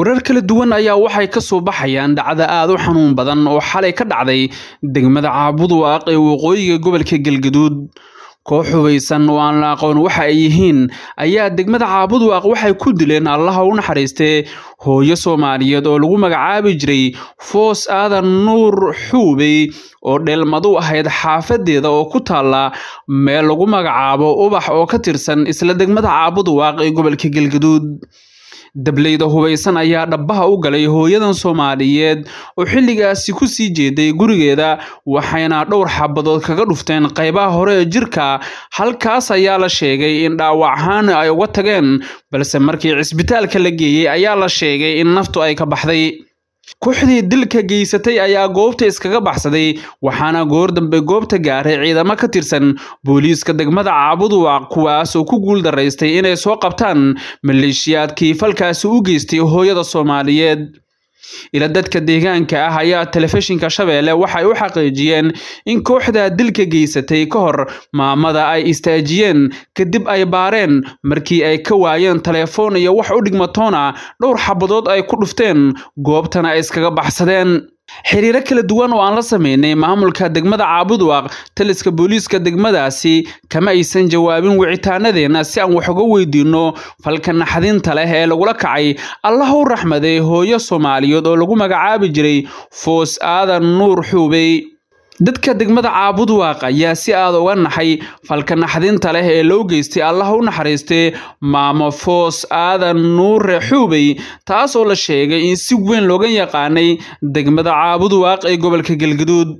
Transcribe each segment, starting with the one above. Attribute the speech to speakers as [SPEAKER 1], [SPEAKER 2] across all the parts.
[SPEAKER 1] warar kala duwan ayaa waxay ka soo baxayaan dhacda aad u xanuun badan oo xalay ka dhacday degmada caabuduwaaq ee waqooyiga gobolka galgaduud koox hubaysan oo aan la aqoon waxa ay yihiin ayaa degmada caabuduwaaq waxay ku dileen allaha u naxariistee hooyo soomaaliyeed oo lagu magacaabi jiray foos aadan nuur xuubey oo dheelmadu ahayd xaafadeeda oo ku taalla meel lagu magacaabo ubax oo ka tirsan isla degmada caabuduwaaq ee gobolka galgaduud dableyda hubaysan ayaa dhabbaha u galay hooyadan soomaaliyeed oo xilligaasi kusii jeeday gurigeeda waxayna dhowr xabadood kaga dhufteen qaybaha hore ee jirka halkaas ayaa la sheegay in dhaawacahaan ay uga tageen balse markii cisbitaalka la geeyey ayaa la sheegay in naftu ay ka baxday kooxdii dilka geysatay ayaa goobta iskaga baxsaday waxaana goor dambe goobta gaaray ciidamo ka tirsan booliiska degmada caabuduwa kuwaasoo ku guul daraystay inay soo qabtaan maleeshiyaadkii falkaasi u geystay hooyada soomaaliyeed ila dadka deegaanka ah ayaa telefishinka Shabeelle waxay u xaqiijiyeen in kooxda dilka geysatay ka hor maamada ay istaajiyeen kadib ay baareen markii ay ka waayeen telefoon iyo wax u dhigmatoona ah, dhowr xabadood ay ku dhufteen goobtana ay iskaga baxsadeen xiriiro kala duwan oo aan la sameynay maamulka degmada caabudwaaq taliska booliiska degmadaasi kama aysan jawaabin wicitaanadeenna si aan wax uga weydiinno falka naxdinta leh ee lagula kacay allahow raxmaday hooyo soomaaliyeed oo lagu magacaabi jiray foos aadan nuur xuubey dadka degmada caabud waaq ayaa si aada uga naxay falka naxdinta leh ee loo geystay allah u naxariistay maamo foos aadan nuure xuubey taas oo la sheegay in si weyn looga yaqaanay degmada caabud waaq ee gobolka galgaduud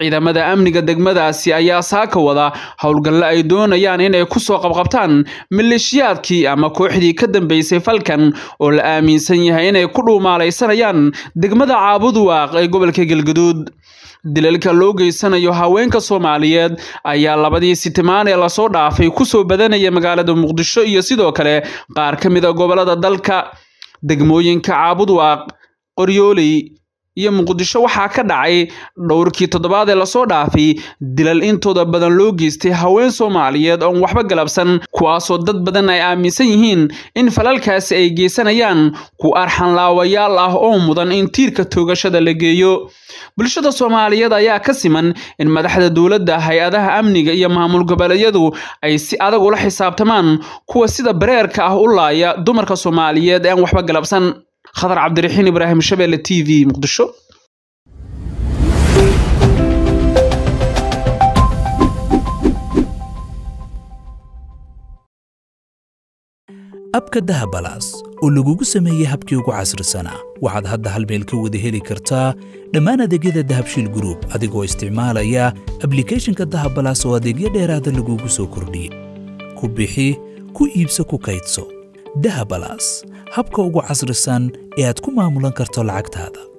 [SPEAKER 1] ciidamada amniga degmadaasi ayaa saaka wada howlgallo ay doonayaan inay ku soo qabqabtaan maleeshiyaadkii ama kooxdii ka dambeysay falkan oo la aaminsan yahay inay ku dhuumaalaysanayaan degmada caabuduwaaq ee gobolka galguduud dilalka loo geysanayo haweenka soomaaliyeed ayaa labadii sitimaan ee lasoo dhaafay kusoo badanaya magaalada muqdisho iyo sidoo kale qaar ka mid a gobollada dalka degmooyinka caabuduwaaq qoryooley iyo muqdisho waxaa ka dhacay dhowrkii toddobaad ee lasoo dhaafay dilal intooda badan loo geystay haween soomaaliyeed oon waxba galabsan kuwaasoo dad badan ay aaminsan yihiin in falalkaasi ay geysanayaan ku arxanlaawayaal ah oo mudan in tiirka toogashada la geeyo bulshada soomaaliyeed ayaa ka siman in madaxda dowladda hay-adaha amniga iyo maamul goboleedyadu ay si adag ula xisaabtamaan kuwa sida bareerka ah u laaya dumarka soomaaliyeed eean waxba galabsan khadar cabdiraxiin ibraahim shabeelle t v muqdisho
[SPEAKER 2] abka dahabalaas oo lagugu sameeyey habkii ugu casrisana waxaad hadda hal meel ka wada heli kartaa dhammaan adeegyada dahabshiil gruub adigoo isticmaalaya ablikeeshinka dahabalaas oo adeegyo dheeraada lagugu soo kordhiyey ku bixi ku iibso ku kaydso dahabalas habka ugu casrisan ee aad ku maamulan karto lacagtaada